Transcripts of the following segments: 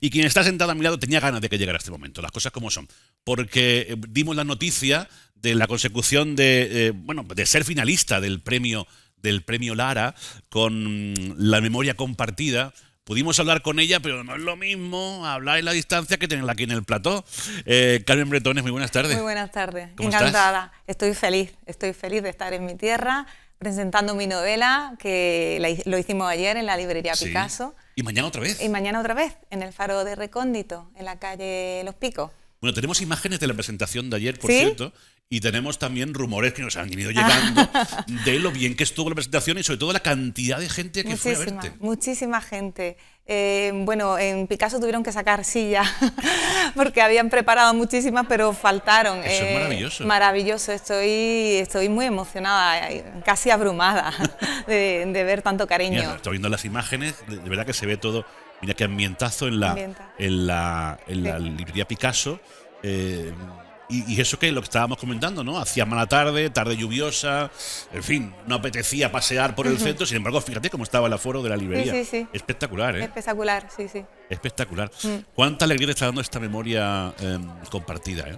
Y quien está sentado a mi lado tenía ganas de que llegara este momento, las cosas como son. Porque eh, dimos la noticia de la consecución de, eh, bueno, de ser finalista del premio, del premio Lara con mm, la memoria compartida. Pudimos hablar con ella, pero no es lo mismo hablar en la distancia que tenerla aquí en el plató. Eh, Carmen Bretones, muy buenas tardes. Muy buenas tardes. Encantada. Estoy feliz, estoy feliz de estar en mi tierra presentando mi novela, que lo hicimos ayer en la librería Picasso. Y mañana otra vez. Y mañana otra vez, en el Faro de Recóndito, en la calle Los Picos. Bueno, tenemos imágenes de la presentación de ayer, por cierto, y tenemos también rumores que nos han ido llegando de lo bien que estuvo la presentación y sobre todo la cantidad de gente que muchísima, fue a verte. Muchísima gente. Eh, bueno, en Picasso tuvieron que sacar sillas porque habían preparado muchísimas, pero faltaron. Eso es eh, maravilloso. Maravilloso, estoy, estoy muy emocionada, eh, casi abrumada de, ver tanto cariño. estoy viendo las imágenes, de verdad que se ve todo Mira qué ambientazo en la, en la, librería Picasso. Eh, y, eso que lo que estábamos comentando, ¿no? Hacía mala tarde, tarde lluviosa, en fin, no apetecía pasear por el centro, sin embargo, fíjate cómo estaba el aforo de la librería. Espectacular, ¿eh? Espectacular, sí, sí. Espectacular. Mm. ¿Cuánta alegría te está dando esta memoria eh, compartida, ¿eh?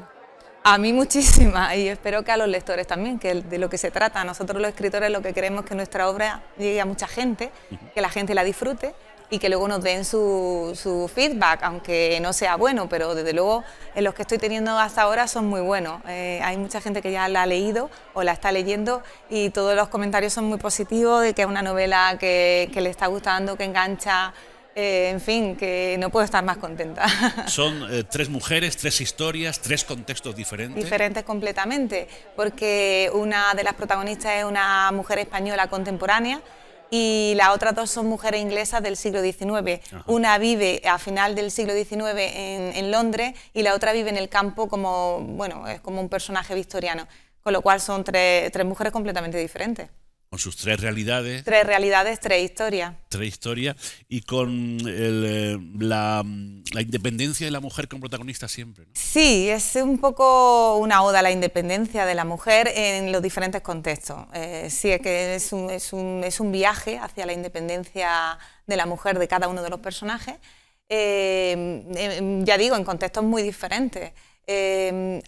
A mí muchísima y espero que a los lectores también, que de lo que se trata. Nosotros los escritores lo que queremos es que nuestra obra llegue a mucha gente, que la gente la disfrute y que luego nos den su, feedback, aunque no sea bueno, pero desde luego en eh, los que estoy teniendo hasta ahora son muy buenos. Eh, hay mucha gente que ya la ha leído o la está leyendo y todos los comentarios son muy positivos de que es una novela que, le está gustando, que engancha. Eh, en fin, que no puedo estar más contenta. Son tres mujeres, tres historias, tres contextos diferentes. Diferentes completamente, porque una de las protagonistas es una mujer española contemporánea, y las otras dos son mujeres inglesas del siglo XIX. Una vive a final del siglo XIX en, Londres y la otra vive en el campo como, bueno, es como un personaje victoriano, con lo cual son tres, tres mujeres completamente diferentes con sus tres realidades. Tres realidades, tres historias. Tres historias y con eh, la, independencia de la mujer como protagonista siempre. Sí, es un poco una oda la independencia de la mujer en los diferentes contextos. Eh, sí, es que es un, viaje hacia la independencia de la mujer de cada uno de los personajes. Eh, em, ya digo, en contextos muy diferentes.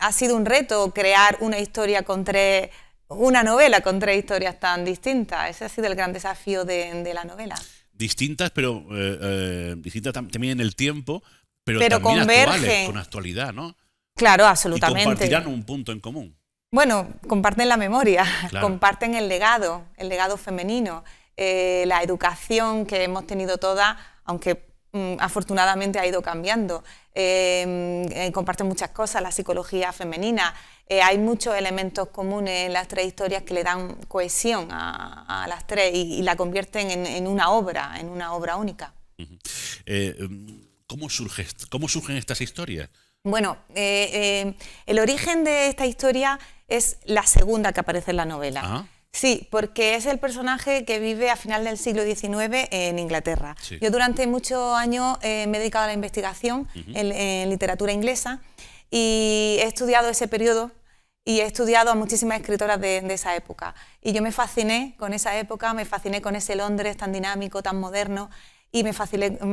ha sido un reto crear una historia con tres una novela con tres historias tan distintas. Ese ha sido el gran desafío de, la novela. Distintas, pero eh, eh distintas también en el tiempo, pero, también con actualidad, ¿no? Claro, absolutamente. Y compartirán un punto en común. Bueno, comparten la memoria, comparten el legado, el legado femenino, eh, la educación que hemos tenido todas, aunque mm, afortunadamente ha ido cambiando. Eh, mm, comparten muchas cosas, la psicología femenina, eh, hay muchos elementos comunes en las tres historias que le dan cohesión a, las tres y, la convierten en, una obra, en una obra única. Eh, em, ¿cómo, ¿Cómo surgen estas historias? Bueno, eh, el origen de esta historia es la segunda que aparece en la novela. Ah. Sí, porque es el personaje que vive a final del siglo XIX en Inglaterra. Yo durante muchos años me he dedicado a la investigación en, en, literatura inglesa y he estudiado ese periodo y he estudiado a muchísimas escritoras de, esa época. Y yo me fasciné con esa época, me fasciné con ese Londres tan dinámico, tan moderno, y me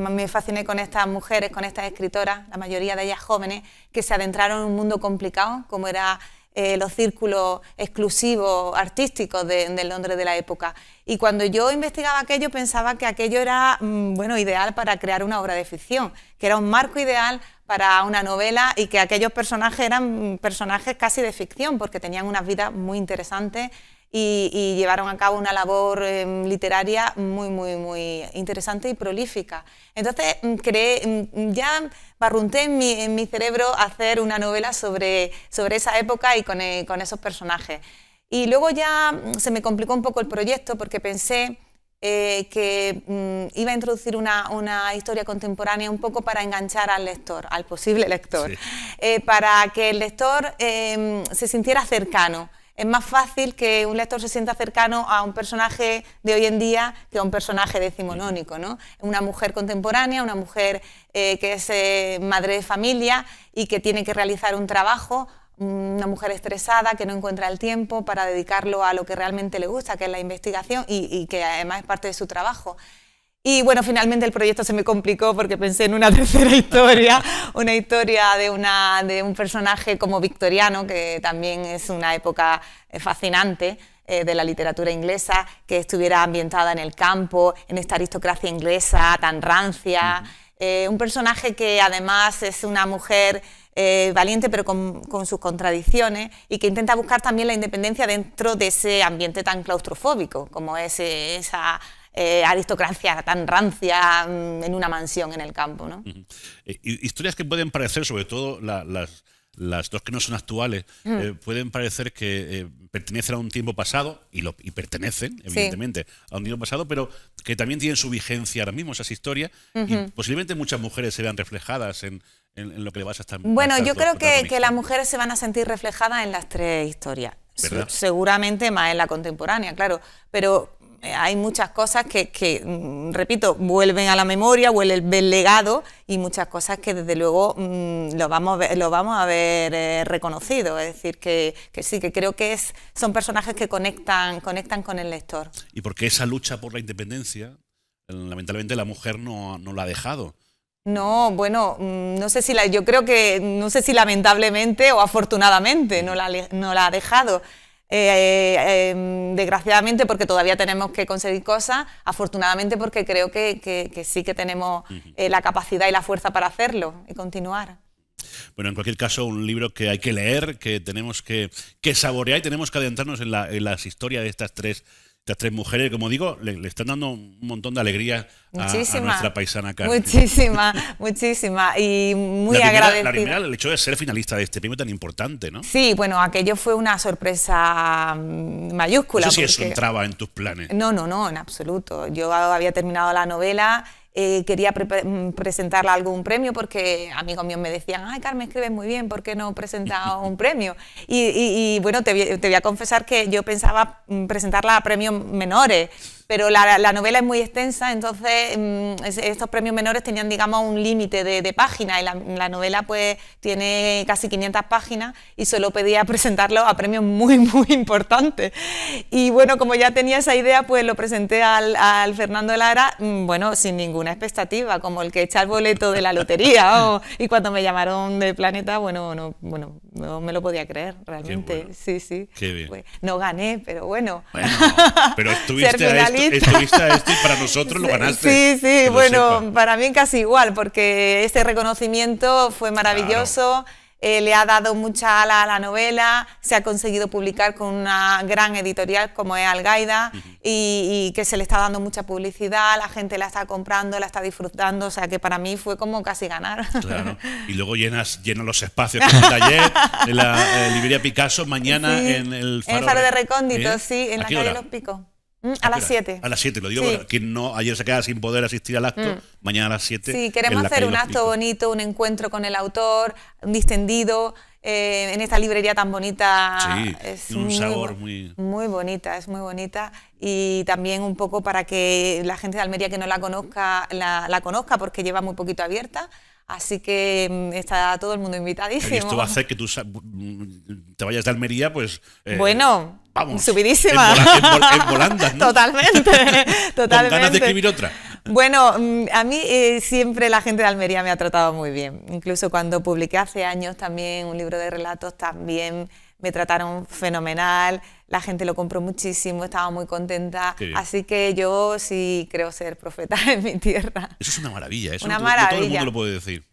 me fasciné con estas mujeres, con estas escritoras, la mayoría de ellas jóvenes, que se adentraron en un mundo complicado, como era eh, los círculos exclusivos artísticos de, Londres de la época. Y cuando yo investigaba aquello pensaba que aquello era mm, bueno, ideal para crear una obra de ficción, que era un marco ideal para una novela y que aquellos personajes eran mm, personajes casi de ficción porque tenían unas vidas muy interesantes y, llevaron a cabo una labor em, literaria muy, muy, muy interesante y prolífica. Entonces, mm, creé, mm, mm, ya barrunté en mi, en mi cerebro hacer una novela sobre, sobre esa época y con, eh, con esos personajes. Y luego ya se me complicó un poco el proyecto porque pensé... Eh, que iba a introducir una, una, historia contemporánea un poco para enganchar al lector, al posible lector, eh, para que el lector em, se sintiera cercano es más fácil que un lector se sienta cercano a un personaje de hoy en día que a un personaje decimonónico, Una mujer contemporánea, una mujer eh, que es eh, madre de familia y que tiene que realizar un trabajo, mm, una mujer estresada que no encuentra el tiempo para dedicarlo a lo que realmente le gusta, que es la investigación y que además es parte de su trabajo. Y bueno, finalmente el proyecto se me complicó porque pensé en una tercera historia, una historia de, una, de un personaje como victoriano, que también es una época eh, fascinante eh, de la literatura inglesa, que estuviera ambientada en el campo, en esta aristocracia inglesa tan rancia. Eh, un personaje que además es una mujer valiente pero con, con, sus contradicciones y que intenta buscar también la independencia dentro de ese ambiente tan claustrofóbico como es esa eh, aristocracia tan rancia mm, en una mansión en el campo. ¿no? Eh, historias que pueden parecer, sobre todo las, dos que no son actuales, eh, pueden parecer que pertenecen a un tiempo pasado, y, lo, pertenecen, evidentemente, a un tiempo pasado, pero que también tienen su vigencia ahora mismo, esas historias, y posiblemente muchas mujeres se vean reflejadas en, lo que le vas a estar... Bueno, yo creo que, las mujeres se van a sentir reflejadas en las tres historias. Seguramente más en la contemporánea, claro, pero hay muchas cosas que, mm, repito, vuelven a la memoria, vuelven el legado y muchas cosas que desde luego mm, lo, vamos a ver, lo vamos a eh, reconocido. Es decir, que, sí, que creo que es, son personajes que conectan, conectan con el lector. Y porque esa lucha por la independencia, eh, lamentablemente la mujer no, la ha dejado. No, bueno, mm, no sé si la, yo creo que, no sé si lamentablemente o afortunadamente no la, no la ha dejado. Eh, eh, desgraciadamente porque todavía tenemos que conseguir cosas, afortunadamente porque creo que, sí que tenemos eh, la capacidad y la fuerza para hacerlo y continuar. Bueno, en cualquier caso, un libro que hay que leer, que tenemos que, saborear y tenemos que adentrarnos en, la, en las historias de estas tres estas tres mujeres, como digo, le, están dando un montón de alegría a, nuestra paisana Carmen. Muchísima, muchísima. Y muy agradecida. La el hecho de ser finalista de este premio tan importante, ¿no? Sí, bueno, aquello fue una sorpresa mm, mayúscula. No sé si eso entraba en tus planes. No, no, no, en absoluto. Yo había terminado la novela eh, quería mm, presentarla algún premio porque amigos míos me decían, ay Carmen, escribes muy bien, ¿por qué no presentas un premio? Y, bueno, te, te, voy a confesar que yo pensaba mm, presentarla a premios menores pero la, novela es muy extensa, entonces mm, estos premios menores tenían, digamos, un límite de, de páginas y la, novela pues tiene casi 500 páginas y solo pedía presentarlo a premios muy, muy importantes. Y bueno, como ya tenía esa idea, pues lo presenté al, Fernando Lara, mm, bueno, sin ninguna expectativa, como el que echa el boleto de la lotería. y cuando me llamaron de Planeta, bueno, no, bueno, no me lo podía creer, realmente. Sí, sí. Qué bien. Pues, no gané, pero bueno. bueno pero estuviste esto para nosotros lo ganaste. Sí, sí, bueno, para mí casi igual, porque este reconocimiento fue maravilloso. Eh, le ha dado mucha ala a la novela, se ha conseguido publicar con una gran editorial como es Algaida y, que se le está dando mucha publicidad, la gente la está comprando, la está disfrutando, o sea que para mí fue como casi ganar. Claro. Y luego llenas, los espacios con el taller de la eh, librería Picasso mañana en el Faro, el de Recóndito, ¿Eh? sí, en la calle de Los Picos. Mm, ah, a las 7. A las 7, lo digo, quien no, ayer se queda sin poder asistir al acto, mm. mañana a las 7. Sí, queremos hacer un acto bonito, un encuentro con el autor, un distendido, eh, en esta librería tan bonita. Sí, es un sabor muy... Muy bonita, es muy bonita. Y también un poco para que la gente de Almería que no la conozca, la, la conozca porque lleva muy poquito abierta. Así que mm, está todo el mundo invitadísimo. Y esto va a hacer que tú mm, te vayas de Almería, pues. Eh, bueno, vamos. Subidísima. En, volandas, Totalmente, totalmente. Con ganas de escribir otra. Bueno, mm, a mí eh, siempre la gente de Almería me ha tratado muy bien. Incluso cuando publiqué hace años también un libro de relatos, también me trataron fenomenal, la gente lo compró muchísimo, estaba muy contenta. Así que yo sí creo ser profeta en mi tierra. Eso es una maravilla, eso una todo el mundo lo puede decir.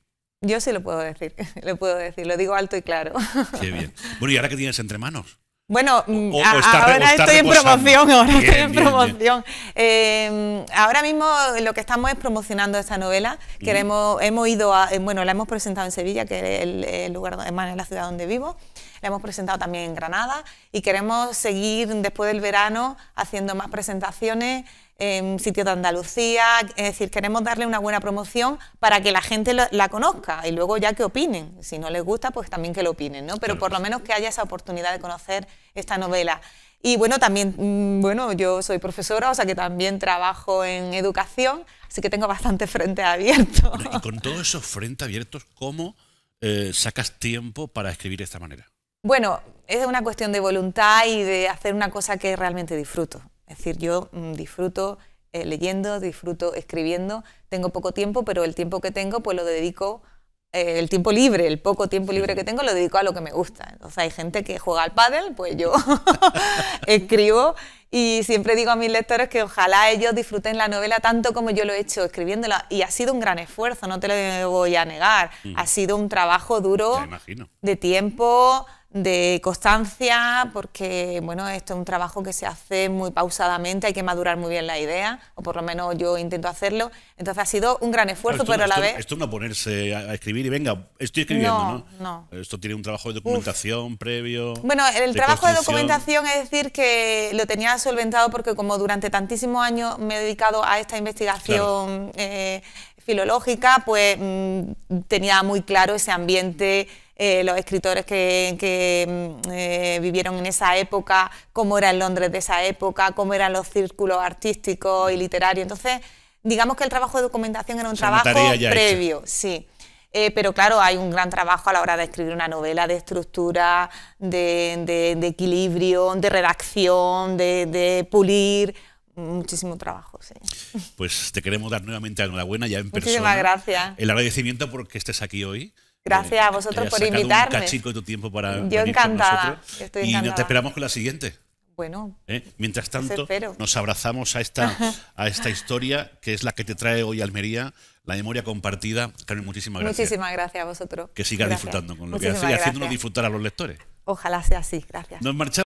Yo sí lo puedo decir, lo puedo decir, lo digo alto y claro. Qué bien. Bueno, ¿y ahora qué tienes entre manos? Bueno, ahora estoy en promoción, ahora eh, estoy en promoción. ahora mismo lo que estamos es promocionando esta novela. Queremos, hemos ido a, eh, bueno, la hemos presentado en Sevilla, que es el, lugar, más en la ciudad donde vivo. La hemos presentado también en Granada y queremos seguir después del verano haciendo más presentaciones en sitios de Andalucía. Es decir, queremos darle una buena promoción para que la gente la, conozca y luego ya que opinen. Si no les gusta, pues también que lo opinen, ¿no? Pero por lo menos que haya esa oportunidad de conocer esta novela. Y bueno, también, mm, bueno, yo soy profesora, o sea que también trabajo en educación, así que tengo bastante frente abierto. Y con todos esos frentes abiertos, ¿cómo eh, sacas tiempo para escribir de esta manera? Bueno, es una cuestión de voluntad y de hacer una cosa que realmente disfruto. Es decir, yo mm, disfruto eh, leyendo, disfruto escribiendo. Tengo poco tiempo, pero el tiempo que tengo pues lo dedico, eh, el tiempo libre, el poco tiempo libre que tengo lo dedico a lo que me gusta. Entonces hay gente que juega al pádel, pues yo escribo y siempre digo a mis lectores que ojalá ellos disfruten la novela tanto como yo lo he hecho escribiéndola. Y ha sido un gran esfuerzo, no te lo voy a negar. Mm. Ha sido un trabajo duro de tiempo, de constancia, porque bueno, esto es un trabajo que se hace muy pausadamente, hay que madurar muy bien la idea, o por lo menos yo intento hacerlo. Entonces ha sido un gran esfuerzo, pero a la vez... Esto no ponerse a escribir y venga, estoy escribiendo, ¿no? no. Esto tiene un trabajo de documentación previo. Bueno, el trabajo de documentación es decir que lo tenía solventado porque como durante tantísimos años me he dedicado a esta investigación eh, filológica, pues mm, tenía muy claro ese ambiente eh, los escritores que, mm, eh, vivieron en esa época, cómo era el Londres de esa época, cómo eran los círculos artísticos y literarios. Entonces, digamos que el trabajo de documentación era un trabajo previo, sí. Eh, pero claro, hay un gran trabajo a la hora de escribir una novela, de estructura, de, equilibrio, de redacción, de, pulir muchísimo trabajo. Sí. Pues te queremos dar nuevamente la enhorabuena ya en persona. Muchísimas gracias. El agradecimiento porque estés aquí hoy. Gracias a vosotros por invitarme. Un cachico tu tiempo para. Yo encantada. y nos te esperamos con la siguiente. Bueno. ¿Eh? Mientras pues tanto, nos abrazamos a esta, a esta historia que es la que te trae hoy Almería, la memoria compartida. Carmen, muchísimas gracias. Muchísimas gracias a vosotros. Que sigas disfrutando con lo que haces y haciéndonos disfrutar a los lectores. Ojalá sea así. Gracias. Nos marchamos.